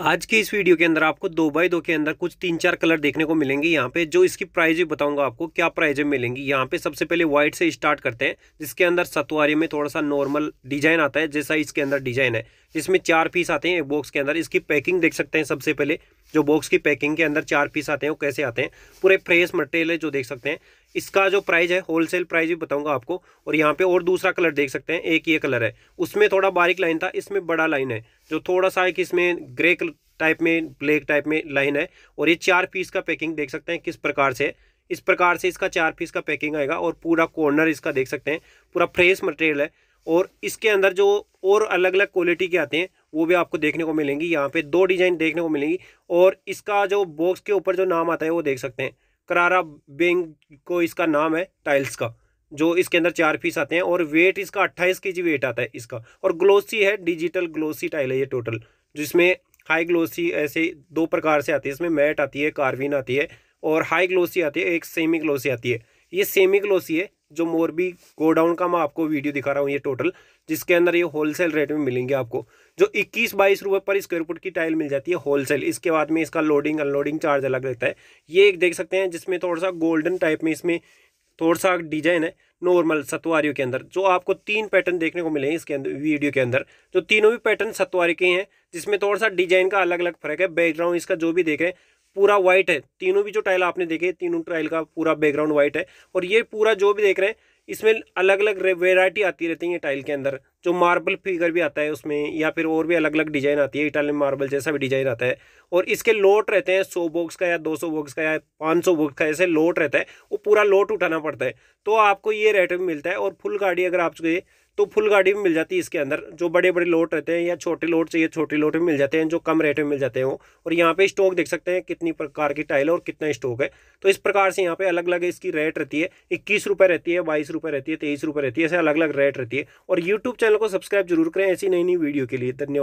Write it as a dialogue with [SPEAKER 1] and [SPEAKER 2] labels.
[SPEAKER 1] आज के इस वीडियो के अंदर आपको दो बाई दो के अंदर कुछ तीन चार कलर देखने को मिलेंगे यहाँ पे जो इसकी प्राइस भी बताऊंगा आपको क्या प्राइजें मिलेंगी यहाँ पे सबसे पहले व्हाइट से स्टार्ट करते हैं जिसके अंदर सतवारी में थोड़ा सा नॉर्मल डिजाइन आता है जैसा इसके अंदर डिजाइन है जिसमें चार पीस आते हैं एक बॉक्स के अंदर इसकी पैकिंग देख सकते हैं सबसे पहले जो बॉक्स की पैकिंग के अंदर चार पीस आते हैं वो कैसे आते हैं पूरे फ्रेश मटेरियल है जो देख सकते हैं इसका जो प्राइस है होलसेल प्राइस भी बताऊंगा आपको और यहाँ पे और दूसरा कलर देख सकते हैं एक ये कलर है उसमें थोड़ा बारीक लाइन था इसमें बड़ा लाइन है जो थोड़ा सा एक इसमें ग्रे टाइप में ब्लैक टाइप में लाइन है और ये चार पीस का पैकिंग देख सकते हैं किस प्रकार से इस प्रकार से इसका चार पीस का पैकिंग आएगा और पूरा कॉर्नर इसका देख सकते हैं पूरा फ्रेश मटेरियल है और इसके अंदर जो और अलग अलग क्वालिटी के आते हैं वो भी आपको देखने को मिलेंगी यहाँ पे दो डिज़ाइन देखने को मिलेंगी और इसका जो बॉक्स के ऊपर जो नाम आता है वो देख सकते हैं करारा बेंग को इसका नाम है टाइल्स का जो इसके अंदर चार पीस आते हैं और वेट इसका अट्ठाईस के जी वेट आता है इसका और ग्लोसी है डिजिटल ग्लोसी टाइल है ये टोटल जिसमें हाई ग्लोसी ऐसे दो प्रकार से आती है इसमें मैट आती है कार्विन आती है और हाई ग्लोसी आती है एक सेमी ग्लोसी आती है ये सेमी ग्लोसी है जो मोरबी गोडाउन का मैं आपको वीडियो दिखा रहा हूँ ये टोटल जिसके अंदर ये होलसेल रेट में मिलेंगे आपको जो इक्कीस बाईस रुपये पर स्क्वायर फुट की टाइल मिल जाती है होलसेल इसके बाद में इसका लोडिंग अनलोडिंग चार्ज अलग रहता है ये एक देख सकते हैं जिसमें थोड़ा सा गोल्डन टाइप में इसमें थोड़ा सा डिजाइन है नॉर्मल सतवारियों के अंदर जो आपको तीन पैटर्न देखने को मिले हैं इसके अंदर वीडियो के अंदर जो तीनों भी पैटर्न सतवारी के हैं जिसमें थोड़ा सा डिजाइन का अलग अलग फर्क है बैकग्राउंड इसका जो भी देख रहे हैं पूरा व्हाइट है तीनों भी जो टाइल आपने देखे तीनों टाइल का पूरा बैकग्राउंड व्हाइट है और ये पूरा जो भी देख रहे हैं इसमें अलग अलग वेराइटी आती रहती है टाइल के अंदर जो मार्बल फिगर भी आता है उसमें या फिर और भी अलग अलग डिजाइन आती है इटालियन मार्बल जैसा भी डिजाइन आता है और इसके लोट रहते हैं सौ बॉक्स का या दो सौ बॉक्स का या पाँच सौ बॉक्स का ऐसे लोट रहता है वो पूरा लोट उठाना पड़ता है तो आपको ये रेट में मिलता है और फुल गाड़ी अगर आप चाहिए तो फुल गाड़ी भी मिल जाती है इसके अंदर जो बड़े बड़े लोट रहते हैं या छोटे लोट चाहिए छोटे लोट भी मिल जाते हैं जो कम रेट में मिल जाते हैं वो और यहाँ पे स्टॉक देख सकते हैं कितनी प्रकार की टाइल और कितना स्टॉक है तो इस प्रकार से यहाँ पे अलग अलग इसकी रेट रहती है इक्कीस रुपये रहती है बाईस रुपये रहती है तेईस रुपये रहती है ऐसे अलग अलग रेट रहती है और यूट्यूब चैनल को सब्सक्राइब जरूर करें ऐसी नई नई वीडियो के लिए धन्यवाद